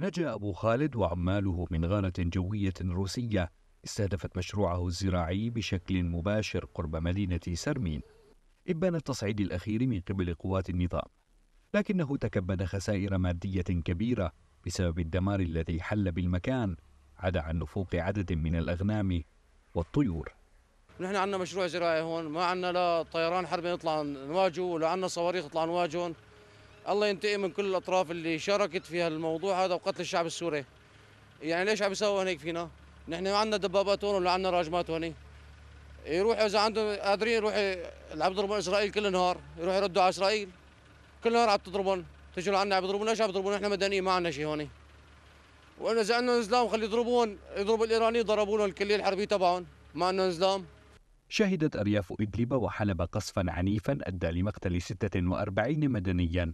نجا أبو خالد وعماله من غارة جوية روسية استهدفت مشروعه الزراعي بشكل مباشر قرب مدينة سرمين إبان التصعيد الأخير من قبل قوات النظام لكنه تكبد خسائر مادية كبيرة بسبب الدمار الذي حل بالمكان عدا عن نفوق عدد من الأغنام والطيور نحن عندنا مشروع زراعي هون ما عندنا لا طيران حربي نطلع نواجهه ولا عندنا صواريخ نطلع نواجهه الله ينتقم من كل الاطراف اللي شاركت في هالموضوع هذا وقتل الشعب السوري يعني ليش عم يسووا هيك فينا نحن ما عندنا دبابات هون ولا عندنا راجمات هون يروحوا اذا عندهم قادرين يروحوا عم يضربون اسرائيل كل نهار يروحوا يردوا على اسرائيل كل نهار عم تضربون تجوا لعنا عم يضربونا ليش عم يضربونا نحن مدنيين ما عندنا شيء هون وانا اذا عندنا نظام خلي يضربون يضربوا الايراني ضربونا الكليه الحربيه تبعهم ما عندنا نظام شهدت أرياف إدلب وحلب قصفا عنيفا أدى لمقتل 46 مدنيا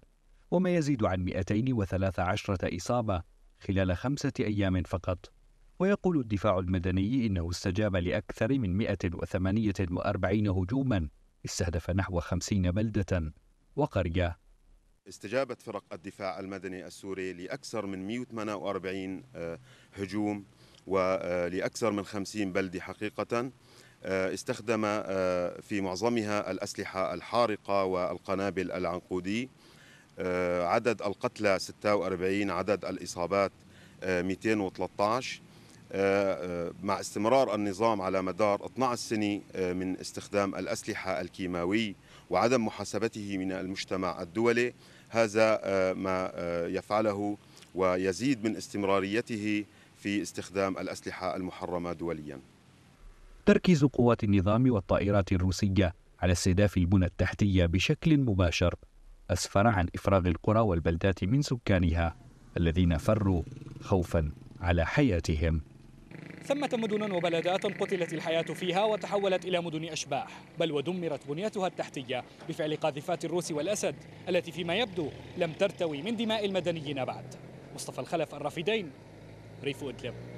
وما يزيد عن 213 إصابة خلال خمسة أيام فقط ويقول الدفاع المدني إنه استجاب لأكثر من 148 هجوما استهدف نحو 50 بلدة وقرية استجابت فرق الدفاع المدني السوري لأكثر من 148 آه، هجوم ولأكثر آه، من 50 بلدة حقيقة آه، استخدم في معظمها الأسلحة الحارقة والقنابل العنقودي آه، عدد القتلى 46 عدد الإصابات 213 آه، آه، مع استمرار النظام على مدار 12 سنة من استخدام الأسلحة الكيماوي وعدم محاسبته من المجتمع الدولي هذا ما يفعله ويزيد من استمراريته في استخدام الأسلحة المحرمة دوليا تركيز قوات النظام والطائرات الروسية على استهداف البنى التحتية بشكل مباشر أسفر عن إفراغ القرى والبلدات من سكانها الذين فروا خوفا على حياتهم ثمة مدن وبلدات قتلت الحياة فيها وتحولت إلى مدن أشباح بل ودمرت بنيتها التحتية بفعل قاذفات الروس والأسد التي فيما يبدو لم ترتوي من دماء المدنيين بعد مصطفى الخلف الرافدين ريف إدلب